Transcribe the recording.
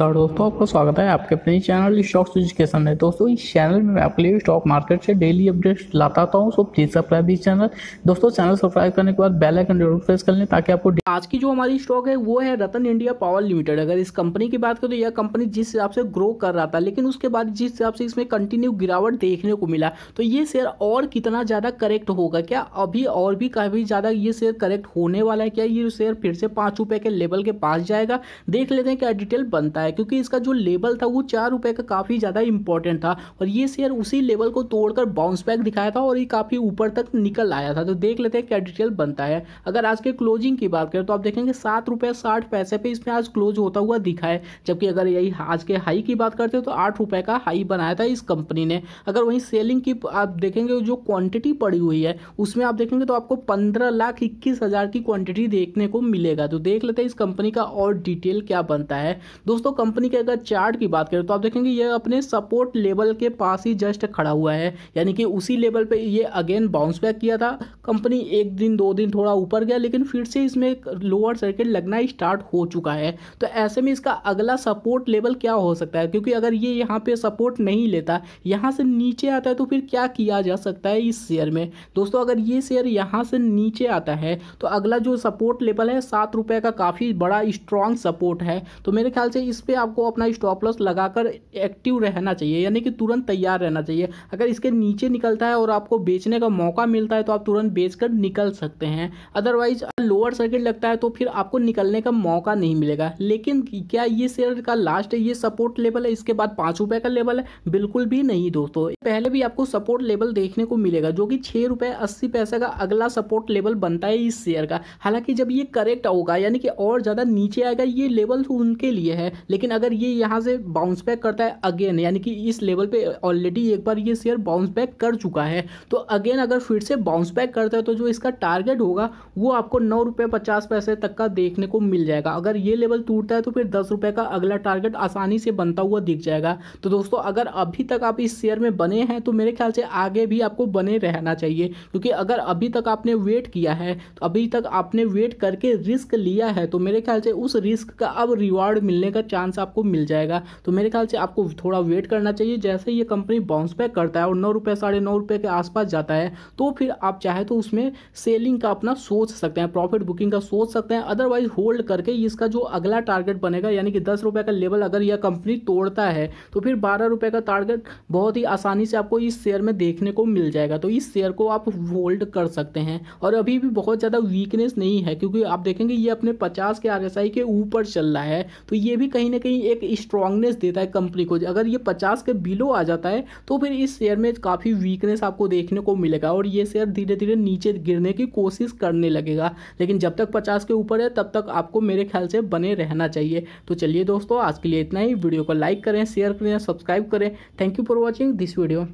नमस्कार दोस्तों आपका स्वागत है आपके अपने चैनल स्टॉक्स एजुकेशन में दोस्तों इस चैनल में मैं आपके लिए स्टॉक मार्केट से डेली अपडेट्स लाता हूँ सो प्लीज सब्सक्राइब इस चैनल दोस्तों चैनल सब्सक्राइब करने के बाद बेल आइकन जरूर प्रेस कर लें ताकि आपको आज की जो हमारी स्टॉक है वो है रतन इंडिया पावर लिमिटेड अगर इस कंपनी की बात करें तो यह कंपनी जिस हिसाब से ग्रो कर रहा था लेकिन उसके बाद जिस हिसाब से इसमें कंटिन्यू गिरावट देखने को मिला तो ये शेयर और कितना ज़्यादा करेक्ट होगा क्या अभी और भी काफ़ी ज़्यादा ये शेयर करेक्ट होने वाला है क्या ये शेयर फिर से पांच रुपये के लेवल के पास जाएगा देख लेते हैं क्या डिटेल बनता है है क्योंकि इसका जो लेवल था वो चार रुपए का काफ़ी ज़्यादा इंपॉर्टेंट था और ये शेयर उसी लेवल को तोड़कर बाउंस बैक दिखाया था और ये काफ़ी ऊपर तक निकल आया था तो देख लेते हैं क्या डिटेल बनता है अगर आज के क्लोजिंग की बात करें तो आप देखेंगे सात रुपए साठ पैसे पे इसमें आज क्लोज होता हुआ दिखा है जबकि अगर यही आज के हाई की बात करते हैं तो आठ रुपए का हाई बनाया था इस कंपनी ने अगर वहीं सेलिंग की आप देखेंगे जो क्वांटिटी पड़ी हुई है उसमें आप देखेंगे तो आपको पंद्रह लाख इक्कीस हज़ार की क्वांटिटी देखने को मिलेगा तो देख लेते हैं इस कंपनी का और डिटेल क्या बनता है दोस्तों कंपनी के अगर चार्ट की बात करें तो आप देखेंगे ये अपने सपोर्ट लेवल के पास ही जस्ट खड़ा हुआ है यानी कि उसी लेवल पे ये अगेन बाउंस बैक किया था कंपनी एक दिन दो दिन थोड़ा ऊपर गया लेकिन फिर से इसमें लोअर सर्किट लगना स्टार्ट हो चुका है तो ऐसे में इसका अगला सपोर्ट लेवल क्या हो सकता है क्योंकि अगर ये यहाँ पे सपोर्ट नहीं लेता यहाँ से नीचे आता है तो फिर क्या किया जा सकता है इस शेयर में दोस्तों अगर ये शेयर यहाँ से नीचे आता है तो अगला जो सपोर्ट लेवल है सात रुपये का काफ़ी बड़ा स्ट्रॉन्ग सपोर्ट है तो मेरे ख्याल से इस पे आपको अपना स्टॉप लॉस लगाकर एक्टिव रहना चाहिए यानी कि तुरंत तैयार रहना चाहिए अगर इसके नीचे निकलता है और आपको बेचने का मौका मिलता है तो आप तुरंत बेच निकल सकते हैं अदरवाइज लोअर सर्किट लगता है तो फिर आपको निकलने का मौका नहीं मिलेगा लेकिन क्या ये शेयर का लास्ट है ये सपोर्ट लेवल है इसके बाद पाँच रुपये का लेवल है बिल्कुल भी नहीं दोस्तों पहले भी आपको सपोर्ट लेवल देखने को मिलेगा जो कि छः रुपये अस्सी पैसे का अगला सपोर्ट लेवल बनता है इस शेयर का हालांकि जब ये करेक्ट होगा यानी कि और ज़्यादा नीचे आएगा ये लेवल उनके लिए है लेकिन अगर ये यहाँ से बाउंस बैक करता है अगेन यानी कि इस लेवल पे ऑलरेडी एक बार ये शेयर बाउंस बैक कर चुका है तो अगेन अगर फिर से बाउंस बैक करता है तो जो इसका टारगेट होगा वो आपको नौ रुपये पचास पैसे तक का देखने को मिल जाएगा अगर ये लेवल टूटता है तो फिर दस रुपये का अगला टारगेट आसानी से बनता हुआ दिख जाएगा तो दोस्तों अगर अभी तक आप इस शेयर में बने हैं तो मेरे ख्याल से आगे भी आपको बने रहना चाहिए क्योंकि अगर अभी तक आपने वेट किया है तो अभी तक आपने वेट करके रिस्क लिया है तो मेरे ख्याल से उस रिस्क का अब रिवॉर्ड मिलने का चांस आपको मिल जाएगा तो मेरे ख्याल से आपको थोड़ा वेट करना चाहिए जैसे ये कंपनी बाउंस बैक करता है और नौ रुपये साढ़े नौ रुपये के आसपास जाता है तो फिर आप चाहे तो उसमें सेलिंग का अपना सोच सकते हैं प्रॉफिट बुकिंग का सोच सकते हैं अदरवाइज होल्ड करके इसका जो अगला टारगेट बनेगा यानी कि दस का लेवल अगर यह कंपनी तोड़ता है तो फिर बारह का टारगेट बहुत ही आसानी से आपको इस शेयर में देखने को मिल जाएगा तो इस शेयर को आप होल्ड कर सकते हैं और अभी भी बहुत ज़्यादा वीकनेस नहीं है क्योंकि आप देखेंगे ये अपने पचास के आर के ऊपर चल रहा है तो ये भी कहीं कहीं ना कहीं एक स्ट्रांगनेस देता है कंपनी को अगर ये पचास के बिलो आ जाता है तो फिर इस शेयर में काफ़ी वीकनेस आपको देखने को मिलेगा और ये शेयर धीरे धीरे नीचे गिरने की कोशिश करने लगेगा लेकिन जब तक पचास के ऊपर है तब तक आपको मेरे ख्याल से बने रहना चाहिए तो चलिए दोस्तों आज के लिए इतना ही वीडियो को लाइक करें शेयर करें सब्सक्राइब करें thank you for watching this video